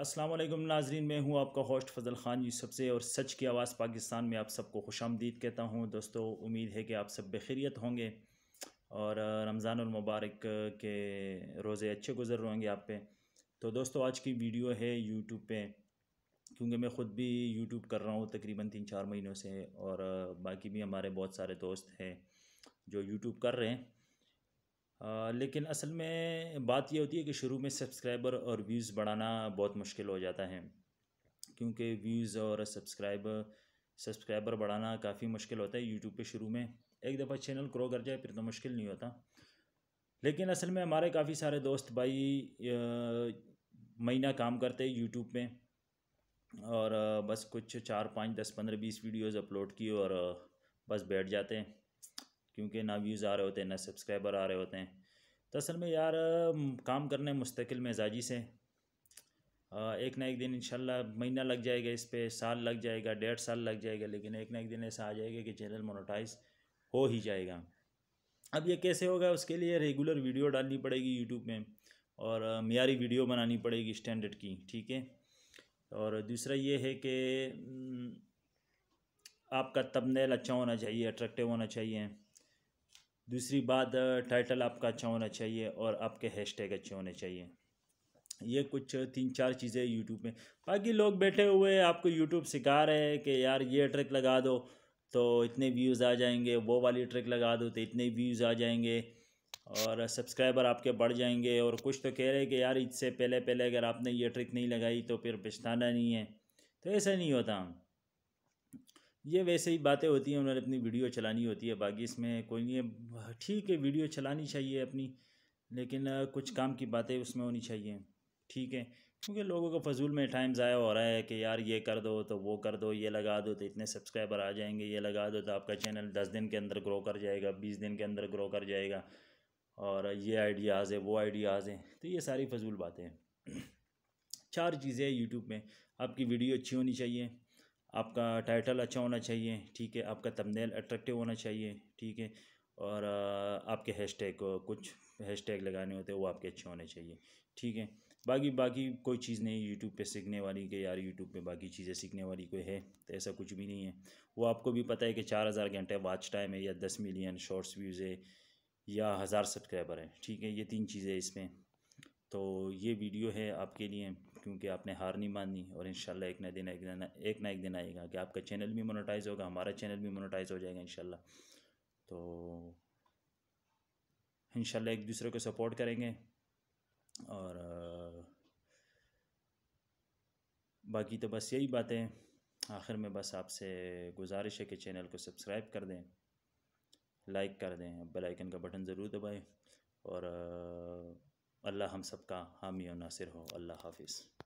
असलम नाजरीन मैं हूँ आपका होस्ट फजल ख़ान जी सबसे और सच की आवाज़ पाकिस्तान में आप सबको खुश आमदीद कहता हूँ दोस्तों उम्मीद है कि आप सब बखैरियत होंगे और रमज़ानमबारक के रोज़े अच्छे गुजर रहे होंगे आप पे तो दोस्तों आज की वीडियो है यूट्यूब पे क्योंकि मैं ख़ुद भी यूट्यूब कर रहा हूँ तकरीबन तीन चार महीनों से और बाकी भी हमारे बहुत सारे दोस्त हैं जो यूट्यूब कर रहे हैं लेकिन असल में बात यह होती है कि शुरू में सब्सक्राइबर और व्यूज़ बढ़ाना बहुत मुश्किल हो जाता है क्योंकि व्यूज़ और सब्सक्राइबर सब्सक्राइबर बढ़ाना काफ़ी मुश्किल होता है यूट्यूब पे शुरू में एक दफ़ा चैनल ग्रो कर जाए फिर तो मुश्किल नहीं होता लेकिन असल में हमारे काफ़ी सारे दोस्त भाई महीना काम करते हैं यूट्यूब में और बस कुछ चार पाँच दस पंद्रह बीस वीडियोज़ अपलोड किए और बस बैठ जाते हैं क्योंकि ना व्यूज़ आ रहे होते हैं ना सब्सक्राइबर आ रहे होते हैं तो असल में यार काम करने मुस्तकिल मिजाजी से एक ना एक दिन इन महीना लग जाएगा इस पर साल लग जाएगा डेढ़ साल लग जाएगा लेकिन एक ना एक दिन ऐसा आ जाएगा कि चैनल मोनोटाइज हो ही जाएगा अब ये कैसे होगा उसके लिए रेगुलर वीडियो डालनी पड़ेगी यूट्यूब में और मीरी वीडियो बनानी पड़ेगी स्टैंडर्ड की ठीक है और दूसरा ये है कि आपका तबनेल अच्छा होना चाहिए अट्रैक्टिव होना चाहिए दूसरी बात टाइटल आपका अच्छा होना चाहिए और आपके हैशटैग अच्छे होने चाहिए ये कुछ तीन चार चीज़ें यूट्यूब में बाकी लोग बैठे हुए आपको यूट्यूब सिखा रहे हैं कि यार ये ट्रिक लगा दो तो इतने व्यूज़ आ जाएंगे वो वाली ट्रिक लगा दो तो इतने व्यूज़ आ जाएंगे और सब्सक्राइबर आपके बढ़ जाएंगे और कुछ तो कह रहे हैं कि यार इससे पहले पहले अगर आपने ये ट्रिक नहीं लगाई तो फिर पछताना नहीं है तो ऐसा नहीं होता ये वैसे ही बातें होती हैं उन्होंने अपनी वीडियो चलानी होती है बाकी इसमें कोई नहीं है ठीक है वीडियो चलानी चाहिए अपनी लेकिन कुछ काम की बातें उसमें होनी चाहिए ठीक है क्योंकि लोगों का फजूल में टाइम ज़ाया हो रहा है कि यार ये कर दो तो वो कर दो ये लगा दो तो इतने सब्सक्राइबर आ जाएंगे ये लगा दो तो आपका चैनल दस दिन के अंदर ग्रो कर जाएगा बीस दिन के अंदर ग्रो कर जाएगा और ये आइडियाज़ है वो आइडियाज़ हैं तो ये सारी फजूल बातें हैं चार चीज़ें यूट्यूब में आपकी वीडियो अच्छी होनी चाहिए आपका टाइटल अच्छा होना चाहिए ठीक है आपका तबनेल अट्रैक्टिव होना चाहिए ठीक है और आपके हैशटैग कुछ हैशटैग लगाने होते हैं वो आपके अच्छे होने चाहिए ठीक है बाकी बाकी कोई चीज़ नहीं यूट्यूब पे सीखने वाली कि यार यूट्यूब पे बाकी चीज़ें सीखने वाली कोई है तो ऐसा कुछ भी नहीं है वो आपको भी पता है कि चार हज़ार घंटे वाच टाइम है या दस मिलियन शॉर्ट्स व्यूज़ है या हज़ार सब्सक्राइबर है ठीक है ये तीन चीज़ें इसमें तो ये वीडियो है आपके लिए क्योंकि आपने हार नहीं मानी और इन एक ना दिन एक दिन एक ना एक दिन आएगा कि आपका चैनल भी मोनोटाइज होगा हमारा चैनल भी मोनोटाइज हो जाएगा इन तो इन एक दूसरे को सपोर्ट करेंगे और बाकी तो बस यही बातें आखिर में बस आपसे गुजारिश है कि चैनल को सब्सक्राइब कर दें लाइक कर दें बेल आइकन का बटन ज़रूर दबाएं और अल्लाह हम सब का हामी और नासिर हो अल्लाह हाफिज़